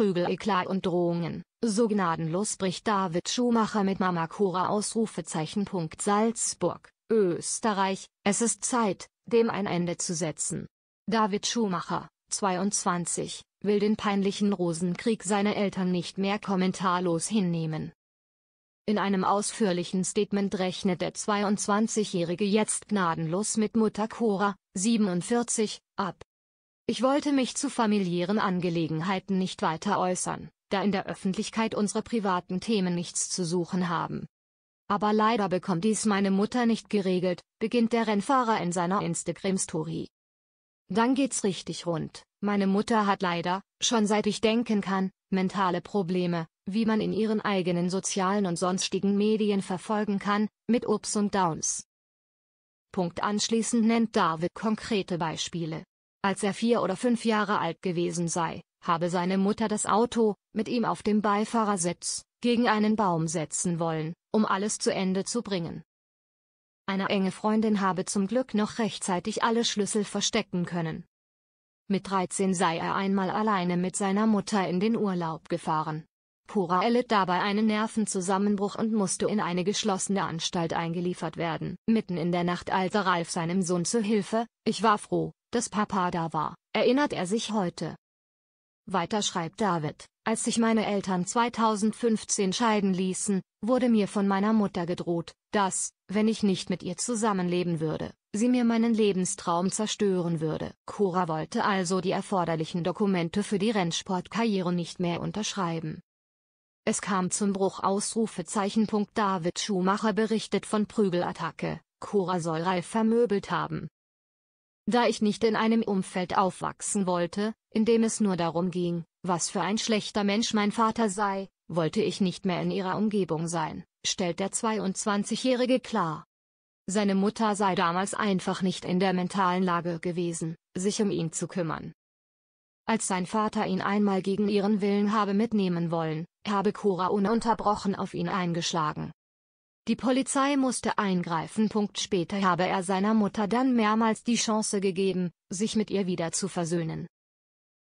Prügel, Eklat und Drohungen, so gnadenlos bricht David Schumacher mit Mamakura Ausrufezeichen. Punkt Salzburg, Österreich, es ist Zeit, dem ein Ende zu setzen. David Schumacher, 22, will den peinlichen Rosenkrieg seiner Eltern nicht mehr kommentarlos hinnehmen. In einem ausführlichen Statement rechnet der 22-Jährige jetzt gnadenlos mit Mutter Cora, 47, ab, ich wollte mich zu familiären Angelegenheiten nicht weiter äußern, da in der Öffentlichkeit unsere privaten Themen nichts zu suchen haben. Aber leider bekommt dies meine Mutter nicht geregelt, beginnt der Rennfahrer in seiner Instagram-Story. Dann geht's richtig rund. Meine Mutter hat leider, schon seit ich denken kann, mentale Probleme, wie man in ihren eigenen sozialen und sonstigen Medien verfolgen kann, mit Ups und Downs. Punkt anschließend nennt David konkrete Beispiele. Als er vier oder fünf Jahre alt gewesen sei, habe seine Mutter das Auto, mit ihm auf dem Beifahrersitz, gegen einen Baum setzen wollen, um alles zu Ende zu bringen. Eine enge Freundin habe zum Glück noch rechtzeitig alle Schlüssel verstecken können. Mit 13 sei er einmal alleine mit seiner Mutter in den Urlaub gefahren. Pura erlitt dabei einen Nervenzusammenbruch und musste in eine geschlossene Anstalt eingeliefert werden. Mitten in der Nacht eilte Ralf seinem Sohn zu Hilfe, ich war froh, dass Papa da war, erinnert er sich heute. Weiter schreibt David, als sich meine Eltern 2015 scheiden ließen, wurde mir von meiner Mutter gedroht, dass, wenn ich nicht mit ihr zusammenleben würde, sie mir meinen Lebenstraum zerstören würde. Cora wollte also die erforderlichen Dokumente für die Rennsportkarriere nicht mehr unterschreiben. Es kam zum Bruch Ausrufezeichen. David Schumacher berichtet von Prügelattacke, Cora soll Ralf vermöbelt haben da ich nicht in einem Umfeld aufwachsen wollte, in dem es nur darum ging, was für ein schlechter Mensch mein Vater sei, wollte ich nicht mehr in ihrer Umgebung sein, stellt der 22-Jährige klar. Seine Mutter sei damals einfach nicht in der mentalen Lage gewesen, sich um ihn zu kümmern. Als sein Vater ihn einmal gegen ihren Willen habe mitnehmen wollen, habe Cora ununterbrochen auf ihn eingeschlagen. Die Polizei musste eingreifen. Punkt später habe er seiner Mutter dann mehrmals die Chance gegeben, sich mit ihr wieder zu versöhnen.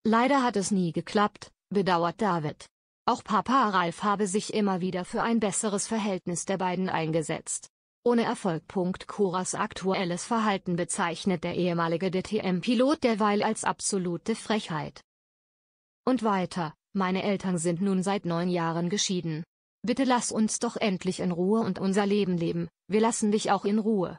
Leider hat es nie geklappt, bedauert David. Auch Papa Ralf habe sich immer wieder für ein besseres Verhältnis der beiden eingesetzt. Ohne Erfolg. Koras aktuelles Verhalten bezeichnet der ehemalige DTM-Pilot derweil als absolute Frechheit. Und weiter, meine Eltern sind nun seit neun Jahren geschieden. Bitte lass uns doch endlich in Ruhe und unser Leben leben, wir lassen dich auch in Ruhe.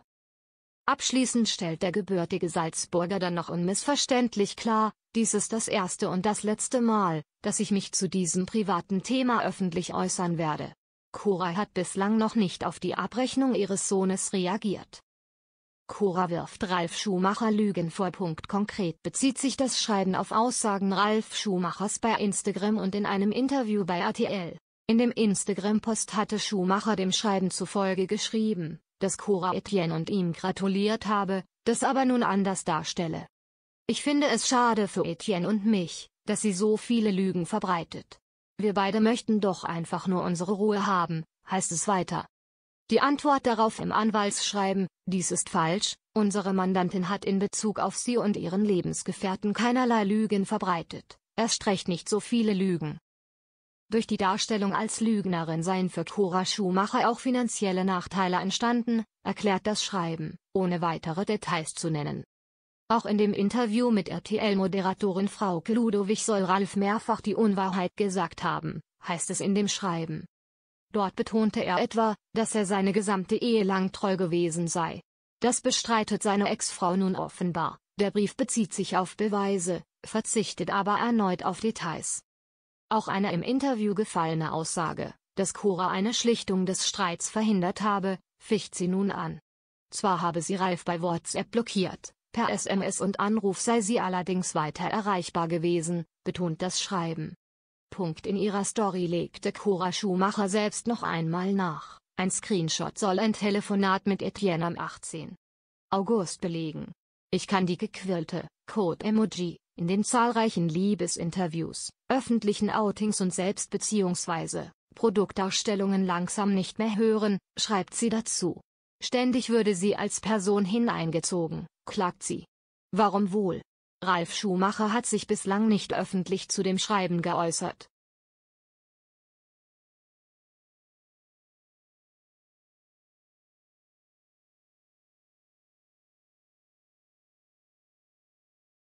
Abschließend stellt der gebürtige Salzburger dann noch unmissverständlich klar, dies ist das erste und das letzte Mal, dass ich mich zu diesem privaten Thema öffentlich äußern werde. Cora hat bislang noch nicht auf die Abrechnung ihres Sohnes reagiert. Cora wirft Ralf Schumacher Lügen vor. Punkt konkret bezieht sich das Schreiben auf Aussagen Ralf Schumachers bei Instagram und in einem Interview bei RTL. In dem Instagram-Post hatte Schumacher dem Schreiben zufolge geschrieben, dass Cora Etienne und ihm gratuliert habe, das aber nun anders darstelle. Ich finde es schade für Etienne und mich, dass sie so viele Lügen verbreitet. Wir beide möchten doch einfach nur unsere Ruhe haben, heißt es weiter. Die Antwort darauf im Anwaltsschreiben, dies ist falsch, unsere Mandantin hat in Bezug auf sie und ihren Lebensgefährten keinerlei Lügen verbreitet, erst recht nicht so viele Lügen. Durch die Darstellung als Lügnerin seien für Cora Schumacher auch finanzielle Nachteile entstanden, erklärt das Schreiben, ohne weitere Details zu nennen. Auch in dem Interview mit RTL-Moderatorin Frau Ludowig soll Ralf mehrfach die Unwahrheit gesagt haben, heißt es in dem Schreiben. Dort betonte er etwa, dass er seine gesamte Ehe lang treu gewesen sei. Das bestreitet seine Ex-Frau nun offenbar, der Brief bezieht sich auf Beweise, verzichtet aber erneut auf Details. Auch eine im Interview gefallene Aussage, dass Cora eine Schlichtung des Streits verhindert habe, ficht sie nun an. Zwar habe sie Ralf bei WhatsApp blockiert, per SMS und Anruf sei sie allerdings weiter erreichbar gewesen, betont das Schreiben. Punkt in ihrer Story legte Cora Schumacher selbst noch einmal nach. Ein Screenshot soll ein Telefonat mit Etienne am 18. August belegen. Ich kann die gequirlte, Code-Emoji, in den zahlreichen Liebesinterviews, öffentlichen Outings und selbst bzw. Produktdarstellungen langsam nicht mehr hören, schreibt sie dazu. Ständig würde sie als Person hineingezogen, klagt sie. Warum wohl? Ralf Schumacher hat sich bislang nicht öffentlich zu dem Schreiben geäußert.